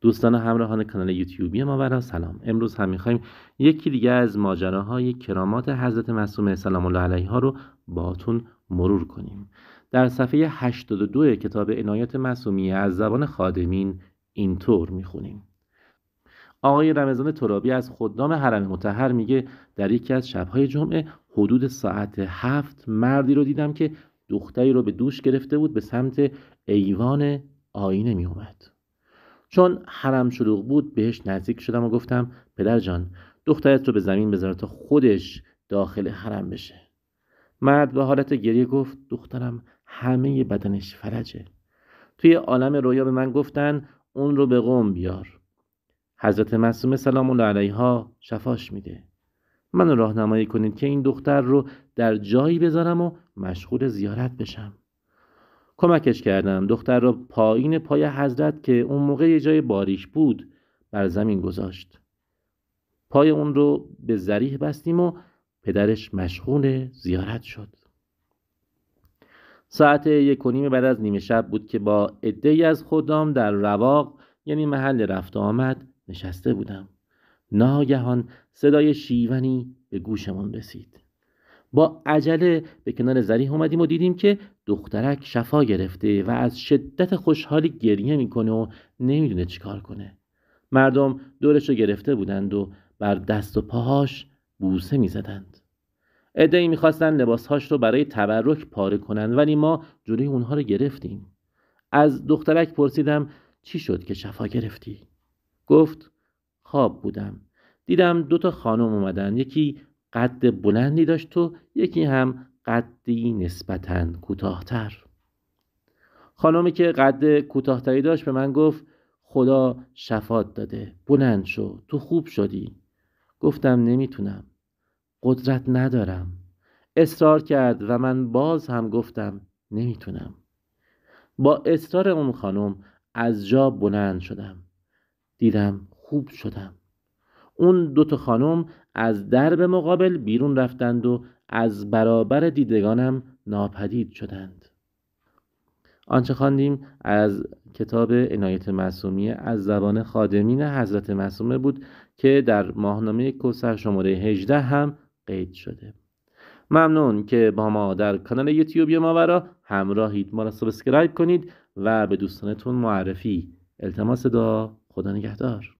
دوستان همراهان کانال یوتیوبی برای سلام امروز هم میخوایم یکی دیگه از ماجراهای کرامات حضرت معصومه سلام الله ها رو باتون مرور کنیم در صفحه 82 کتاب عنایت معصومیه از زبان خادمین اینطور میخونیم آقای رمضان ترابی از خدام حرم متحر میگه در یکی از شبهای جمعه حدود ساعت هفت مردی رو دیدم که دختری رو به دوش گرفته بود به سمت ایوان آینه میومد چون حرم شلوغ بود بهش نزدیک شدم و گفتم پدر جان دخترت رو به زمین بذار تا خودش داخل حرم بشه مرد به حالت گریه گفت دخترم همه بدنش فرجه توی عالم رویا به من گفتن اون رو به قوم بیار حضرت مسلم سلام الله علیها شفاش میده منو راهنمایی کنید که این دختر رو در جایی بذارم و مشغول زیارت بشم کمکش کردم دختر را پایین پای حضرت که اون موقع یه جای باریش بود بر زمین گذاشت پای اون رو به زریح بستیم و پدرش مشغول زیارت شد ساعت یک و نیم بعد از نیمه شب بود که با عدهای از خودم در رواق یعنی محل رفت آمد نشسته بودم ناگهان صدای شیونی به گوشمان رسید با عجله به کنار زریح اومدیم و دیدیم که دخترک شفا گرفته و از شدت خوشحالی گریه میکنه و نمیدونه چیکار کنه مردم دورش رو گرفته بودند و بر دست و پاهاش بوسه میزدند عدهای میخواستند لباسهاش رو برای تبرک پاره کنند ولی ما جلوی اونها رو گرفتیم از دخترک پرسیدم چی شد که شفا گرفتی گفت خواب بودم دیدم دو تا خانم اومدن یکی قد بلندی داشت و یکی هم قدی نسبتا کوتاهتر خانمی که قد کوتاهتری داشت به من گفت خدا شفات داده بلند شو تو خوب شدی گفتم نمیتونم قدرت ندارم اصرار کرد و من باز هم گفتم نمیتونم با اصرار اون خانم از جا بلند شدم دیدم خوب شدم اون تا خانم از درب مقابل بیرون رفتند و از برابر دیدگانم ناپدید شدند آنچه خواندیم از کتاب عنایت معصومی از زبان خادمین حضرت معصومه بود که در ماهنامه کوسر شماره 18 هم قید شده ممنون که با ما در کانال یوتیوب ماورا همراهید ما را سابسکرایب کنید و به دوستانتون معرفی التماس دعا خدا نگهدار